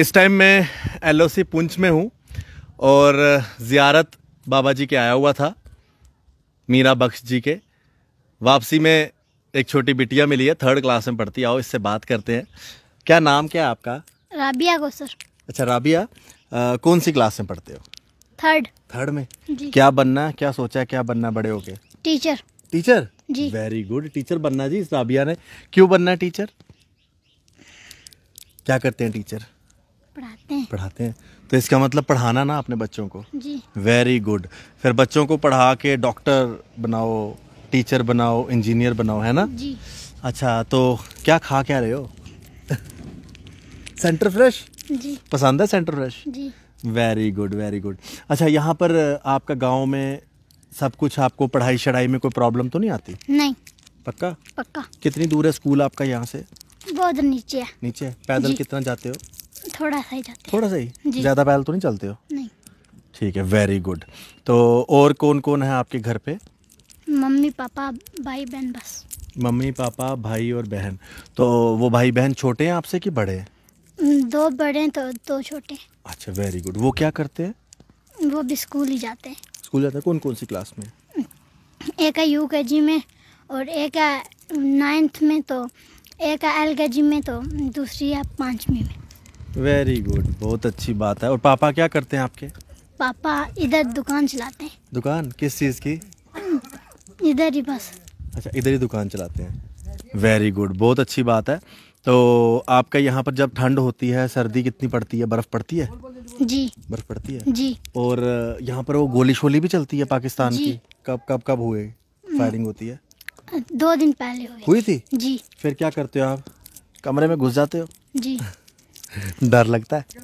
इस टाइम मैं L O Poonch में हूँ और ज़ियारत बाबा जी के आया हुआ था मीरा बख्श जी के वापसी में एक छोटी बिटिया मिली है थर्ड क्लास में पढ़ती आओ इससे बात करते हैं क्या नाम क्या है आपका राबिया को सर अच्छा राबिया कौन सी क्लास में पढ़ते हो थर्ड थर्ड में जी। क्या बनना क्या सोचा क्या बनना बड़े हो गए teacher teacher ji very good teacher बनना जी इस राबिया ने क्यों बनना टीचर क्या करते हैं टीचर पढ़ाते हैं पढ़ाते हैं तो इसका मतलब पढ़ाना ना अपने बच्चों को जी वेरी गुड फिर बच्चों को पढ़ा के डॉक्टर बनाओ टीचर बनाओ इंजीनियर बनाओ है ना जी अच्छा तो क्या खा क्या रहे हो सेंटर फ्रेश जी पसंद है सेंटर फ्रेश जी वेरी गुड वेरी गुड अच्छा यहाँ पर आपका गाँव में सब कुछ आपको पढ़ाई शढ़ाई में कोई प्रॉब्लम तो नहीं आती नहीं पक्का पक्का कितनी दूर है स्कूल आपका यहाँ से बहुत नीचे है नीचे पैदल कितना जाते हो थोड़ा सा ही जाते थोड़ा सा ही ज़्यादा पैदल तो नहीं चलते हो नहीं ठीक है वेरी गुड तो और कौन कौन है आपके घर पे मम्मी पापा भाई बहन बस मम्मी पापा भाई और बहन तो वो भाई बहन छोटे हैं आपसे कि बड़े हैं दो बड़े हैं तो दो छोटे अच्छा वेरी गुड वो क्या करते हैं वो भी स्कूल ही जाते हैं स्कूल जाते हैं कौन कौन सी क्लास में एक है यू के जी में और एक है नाइन्थ में तो एक है एल के जी में तो दूसरी है पाँचवीं में वेरी गुड बहुत अच्छी बात है और पापा क्या करते हैं आपके पापा इधर दुकान चलाते हैं दुकान किस चीज़ की इधर ही बस अच्छा इधर ही दुकान चलाते हैं वेरी गुड बहुत अच्छी बात है तो आपका यहाँ पर जब ठंड होती है सर्दी कितनी पड़ती है बर्फ़ पड़ती है जी बर्फ़ पड़ती है जी और यहाँ पर वो गोली शोली भी चलती है पाकिस्तान की कब कब कब हुए फायरिंग हम्म। होती है दो दिन पहले हुई थी जी फिर क्या करते हो आप कमरे में घुस जाते हो जी डर लगता है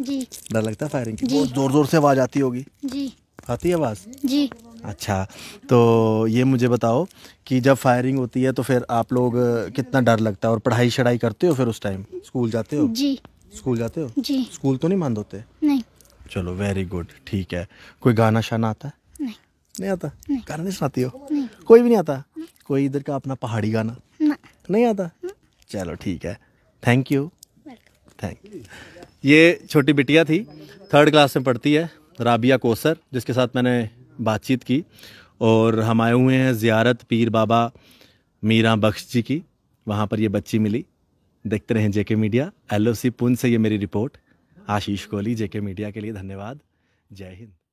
जी डर लगता है फायरिंग की बहुत जोर जोर से आवाज आती होगी जी आती है आवाज जी अच्छा तो ये मुझे बताओ कि जब फायरिंग होती है तो फिर आप लोग कितना डर लगता है और पढ़ाई शढ़ाई करते हो फिर उस टाइम स्कूल जाते हो जी स्कूल जाते हो जी स्कूल तो नहीं बंद होते नहीं चलो वेरी गुड ठीक है कोई गाना शाना आता है नहीं नहीं आता गाना नहीं सुनाती हो नहीं। कोई भी नहीं आता नहीं। कोई इधर का अपना पहाड़ी गाना नहीं आता चलो ठीक है थैंक यू थैंक ये छोटी बिटिया थी थर्ड क्लास में पढ़ती है राबिया कोसर जिसके साथ मैंने बातचीत की और हम आए हुए हैं ज़ियारत पीर बाबा मीरा बख्श जी की वहाँ पर ये बच्ची मिली देखते रहें जेके मीडिया एल ओ सी से ये मेरी report Ashish Kohli JK media के लिए धन्यवाद जय हिंद